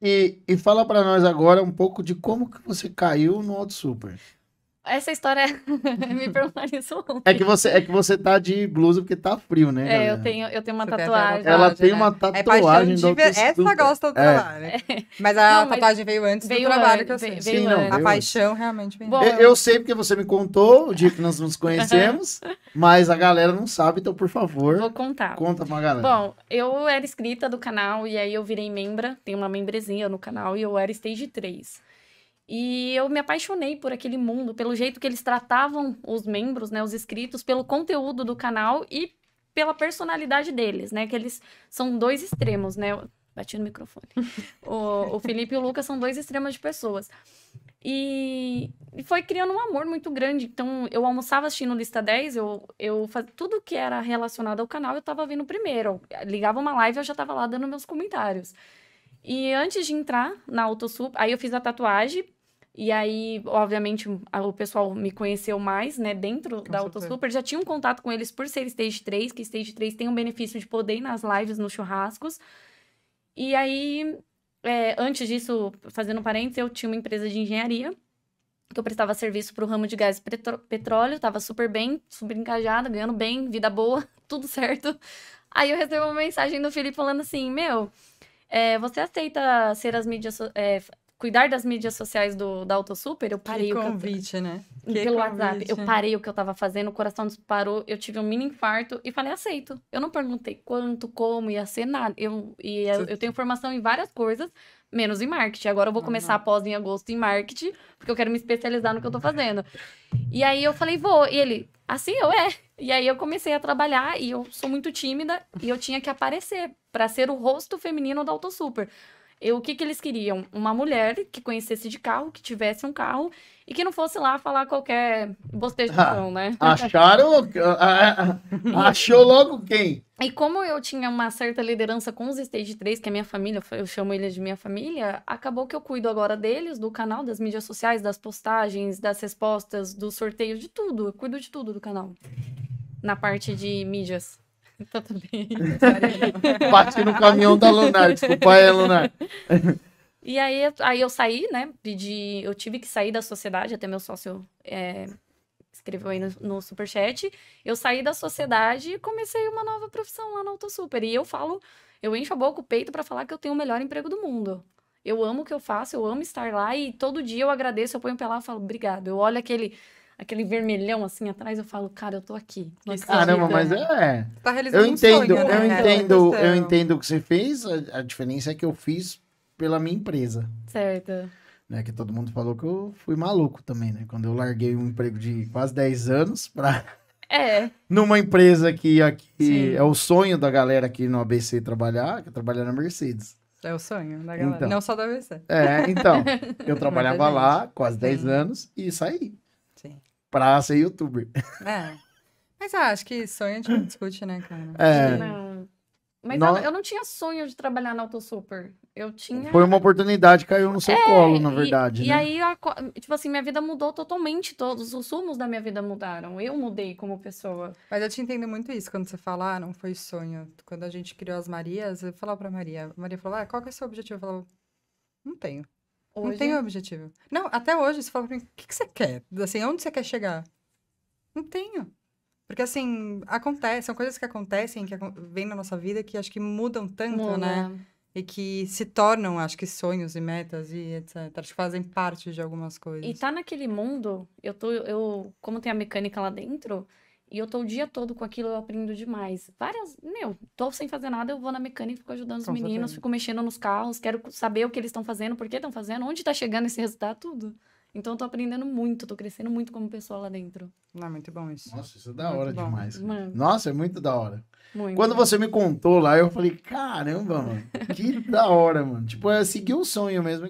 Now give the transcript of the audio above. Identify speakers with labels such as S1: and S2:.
S1: E, e fala para nós agora um pouco de como que você caiu no Auto Super. Essa história me permaneceu ontem. É que você é que você tá de blusa porque tá frio, né? É, galera? eu tenho eu tenho uma tatuagem. tatuagem. Ela tem né? uma é, tatuagem é do Essa gosta do é. trabalho.
S2: Né? Mas a não, tatuagem veio antes veio do trabalho antes, que eu sei. Veio, Sim, não, a paixão realmente veio. Bom, eu, é, eu,
S1: sei porque você me contou o dia que nós nos conhecemos, mas a galera não sabe, então por favor. Vou contar. Conta pra galera. Bom, eu era inscrita do canal e aí eu virei membra, tem uma membrezinha no canal e eu era stage 3. E eu me apaixonei por aquele mundo, pelo jeito que eles tratavam os membros, né, os inscritos, pelo conteúdo do canal e pela personalidade deles, né? Que eles são dois extremos, né? bati no microfone. o, o Felipe e o Lucas são dois extremos de pessoas. E, e, foi criando um amor muito grande. Então, eu almoçava assistindo Lista 10, eu, eu faz... tudo que era relacionado ao canal eu tava vendo primeiro. Eu ligava uma live, eu já tava lá dando meus comentários. E antes de entrar na AutoSup, aí eu fiz a tatuagem e aí, obviamente, o pessoal me conheceu mais, né, dentro Com da Autosuper. Já tinha um contato com eles por ser Stage 3, que Stage 3 tem o um benefício de poder ir nas lives, nos churrascos. E aí, é, antes disso, fazendo um parênteses, eu tinha uma empresa de engenharia, que eu prestava serviço para o ramo de gás e petróleo, estava super bem, super encajada, ganhando bem, vida boa, tudo certo. Aí eu recebo uma mensagem do Felipe falando assim, meu, é, você aceita ser as mídias... É, cuidar das mídias sociais do, da AutoSuper, eu parei que o convite, eu... né? Que pelo convite. WhatsApp. Eu parei o que eu tava fazendo, o coração disparou, eu tive um mini infarto e falei, aceito. Eu não perguntei quanto, como, ia ser nada. Eu, e eu, eu tenho formação em várias coisas, menos em marketing. Agora eu vou começar uhum. a pós em agosto em marketing, porque eu quero me especializar no que eu tô fazendo. E aí eu falei, vou. E ele, assim eu é. E aí eu comecei a trabalhar e eu sou muito tímida e eu tinha que aparecer para ser o rosto feminino da AutoSuper. Super e o que, que eles queriam? Uma mulher que conhecesse de carro, que tivesse um carro e que não fosse lá falar qualquer bostejão, ah, né? Acharam? Ah, ah, achou logo quem? E como eu tinha uma certa liderança com os Stage 3, que é minha família, eu chamo eles de minha família, acabou que eu cuido agora deles, do canal, das mídias sociais, das postagens, das respostas, do sorteio, de tudo. Eu cuido de tudo do canal. Na parte de mídias. Tá também. Bate no caminhão da Lunar, desculpa aí, Lunar. E aí, aí eu saí, né? Pedi, eu tive que sair da sociedade, até meu sócio é, escreveu aí no, no superchat. Eu saí da sociedade e comecei uma nova profissão lá no AutoSuper. E eu falo, eu encho a boca o peito para falar que eu tenho o melhor emprego do mundo. Eu amo o que eu faço, eu amo estar lá e todo dia eu agradeço, eu ponho pra lá e falo, obrigado. Eu olho aquele aquele vermelhão assim atrás, eu falo, cara, eu tô aqui. Caramba, mas é. Tá realizando eu entendo, um sonho, né, eu entendo, é, eu entendo o que você fez. A, a, diferença é que eu fiz pela minha empresa. Certo. Né, que todo mundo falou que eu fui maluco também, né? Quando eu larguei um emprego de quase 10 anos pra. É. Numa empresa que aqui é o sonho da galera aqui no ABC trabalhar, que é trabalhar na Mercedes.
S2: É o sonho da galera. Então, Não só da ABC. É, então. Eu trabalhava lá quase 10
S1: uhum. anos e saí pra ser youtuber. É. Mas ah, acho que sonho a gente não
S2: discute, né, cara?
S1: É. Não. Mas eu não tinha sonho de trabalhar na Autosuper. Eu tinha. Foi uma
S2: oportunidade que caiu no seu é, colo, na verdade. E, né? e
S1: aí, a, tipo assim, minha vida mudou totalmente. Todos os rumos da minha vida mudaram. Eu mudei como pessoa. Mas eu te entendo muito isso quando você fala,
S2: ah, não foi sonho. Quando a gente criou as Marias, eu falava pra Maria. A Maria falou, ah, qual que é o seu objetivo? Eu falava, não tenho. Hoje... Não tem objetivo. Não, até hoje você fala pra mim, o que, que você quer? Assim, onde você quer chegar? Não tenho. Porque, assim, acontece, são coisas que acontecem, que vêm na nossa vida, que acho que mudam tanto, Muda. né? E que se tornam, acho que, sonhos e metas e etc. Acho que fazem parte de algumas coisas. E
S1: tá naquele mundo, eu tô, eu, como tem a mecânica lá dentro, e eu tô o dia todo com aquilo, eu aprendo demais. Várias, meu, tô sem fazer nada, eu vou na mecânica, fico ajudando os meninos, certeza. fico mexendo nos carros, quero saber o que eles estão fazendo, por que estão fazendo, onde tá chegando esse resultado, tudo. Então eu tô aprendendo muito, tô crescendo muito como pessoa lá dentro. Não, é
S2: muito bom isso. Nossa, isso é da muito hora bom. demais. Mano. Nossa,
S1: é muito da hora. Muito. Quando você me contou lá, eu falei, caramba, mano, que da hora, mano. Tipo, é
S2: seguir o um sonho mesmo.